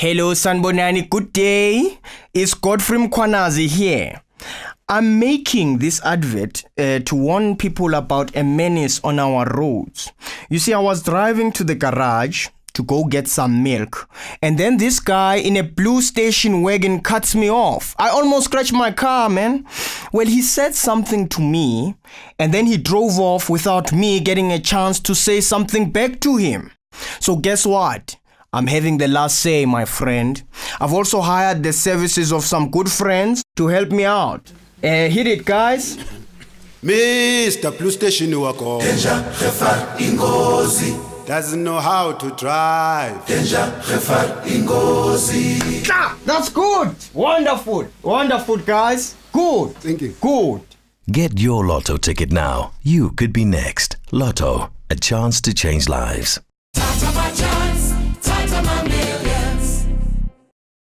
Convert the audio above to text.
Hello Sanbonani, good day. It's Godfrey Mkwanazi here. I'm making this advert uh, to warn people about a menace on our roads. You see, I was driving to the garage to go get some milk, and then this guy in a blue station wagon cuts me off. I almost scratched my car, man. Well, he said something to me, and then he drove off without me getting a chance to say something back to him. So, guess what? I'm having the last say, my friend. I've also hired the services of some good friends to help me out. Uh, hit it, guys. Mr. Blue Station wako Danger doesn't know how to drive. Danger Ingozi. Ah, that's good. Wonderful. Wonderful, guys. Good. Thank you. Good. Get your lotto ticket now. You could be next. Lotto, a chance to change lives.